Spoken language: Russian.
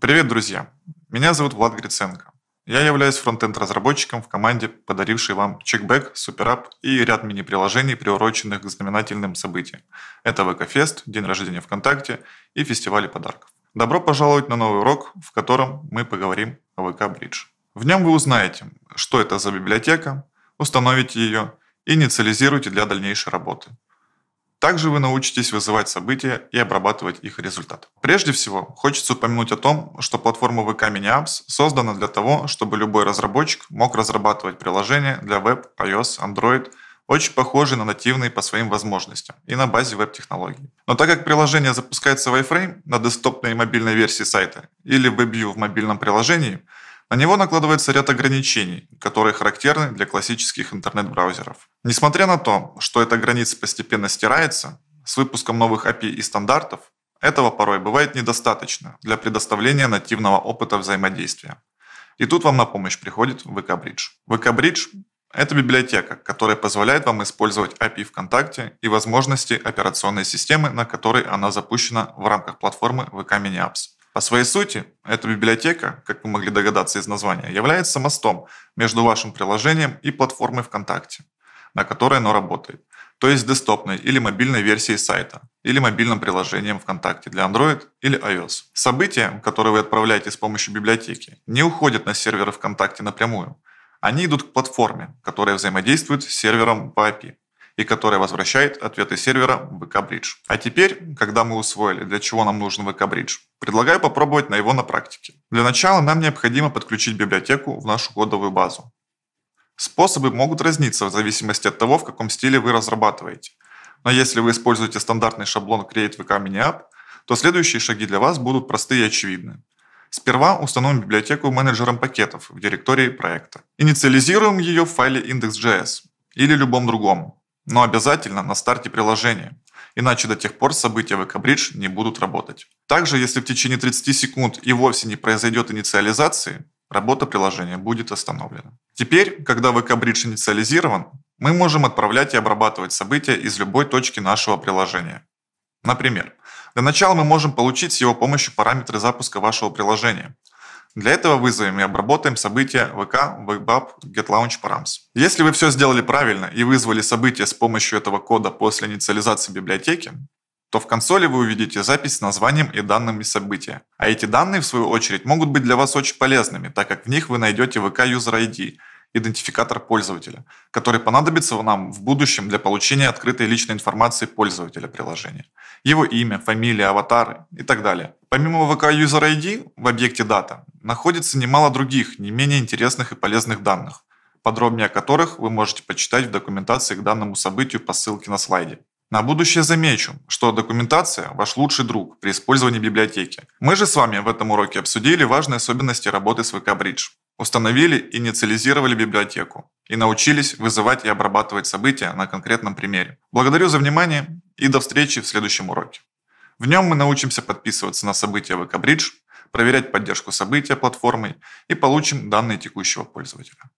Привет, друзья! Меня зовут Влад Гриценко. Я являюсь фронтенд-разработчиком в команде, подарившей вам чекбэк, суперап и ряд мини-приложений, приуроченных к знаменательным событиям. Это ВК-фест, день рождения ВКонтакте и фестивали подарков. Добро пожаловать на новый урок, в котором мы поговорим о ВК-бридж. В нем вы узнаете, что это за библиотека, установите ее, инициализируйте для дальнейшей работы. Также вы научитесь вызывать события и обрабатывать их результат. Прежде всего, хочется упомянуть о том, что платформа VK Mini Apps создана для того, чтобы любой разработчик мог разрабатывать приложения для веб, iOS, Android, очень похожие на нативные по своим возможностям и на базе веб-технологий. Но так как приложение запускается в iFrame на десктопной и мобильной версии сайта или в WebView в мобильном приложении – на него накладывается ряд ограничений, которые характерны для классических интернет-браузеров. Несмотря на то, что эта граница постепенно стирается, с выпуском новых API и стандартов этого порой бывает недостаточно для предоставления нативного опыта взаимодействия. И тут вам на помощь приходит VK-Bridge. VK-Bridge – это библиотека, которая позволяет вам использовать API ВКонтакте и возможности операционной системы, на которой она запущена в рамках платформы VK Mini Apps. По своей сути, эта библиотека, как вы могли догадаться из названия, является мостом между вашим приложением и платформой ВКонтакте, на которой оно работает, то есть десктопной или мобильной версией сайта, или мобильным приложением ВКонтакте для Android или iOS. События, которые вы отправляете с помощью библиотеки, не уходят на серверы ВКонтакте напрямую. Они идут к платформе, которая взаимодействует с сервером по API и которая возвращает ответы сервера в VK-Bridge. А теперь, когда мы усвоили, для чего нам нужен VK-Bridge, предлагаю попробовать на его на практике. Для начала нам необходимо подключить библиотеку в нашу кодовую базу. Способы могут разниться в зависимости от того, в каком стиле вы разрабатываете. Но если вы используете стандартный шаблон Create VK Mini то следующие шаги для вас будут простые и очевидны. Сперва установим библиотеку менеджером пакетов в директории проекта. Инициализируем ее в файле index.js или любом другом, но обязательно на старте приложения, иначе до тех пор события в Экабридж не будут работать. Также, если в течение 30 секунд и вовсе не произойдет инициализации, работа приложения будет остановлена. Теперь, когда vk инициализирован, мы можем отправлять и обрабатывать события из любой точки нашего приложения. Например, для начала мы можем получить с его помощью параметры запуска вашего приложения – для этого вызовем и обработаем события VK, VBAP, GetLaunch params. Если вы все сделали правильно и вызвали событие с помощью этого кода после инициализации библиотеки, то в консоли вы увидите запись с названием и данными события. А эти данные, в свою очередь, могут быть для вас очень полезными, так как в них вы найдете VK User ID, идентификатор пользователя, который понадобится нам в будущем для получения открытой личной информации пользователя приложения. Его имя, фамилия, аватары и так далее. Помимо VK User ID в объекте Data находится немало других, не менее интересных и полезных данных, подробнее о которых вы можете почитать в документации к данному событию по ссылке на слайде. На будущее замечу, что документация – ваш лучший друг при использовании библиотеки. Мы же с вами в этом уроке обсудили важные особенности работы с VK Bridge, установили и инициализировали библиотеку и научились вызывать и обрабатывать события на конкретном примере. Благодарю за внимание и до встречи в следующем уроке. В нем мы научимся подписываться на события ВК Bridge, проверять поддержку события платформой и получим данные текущего пользователя.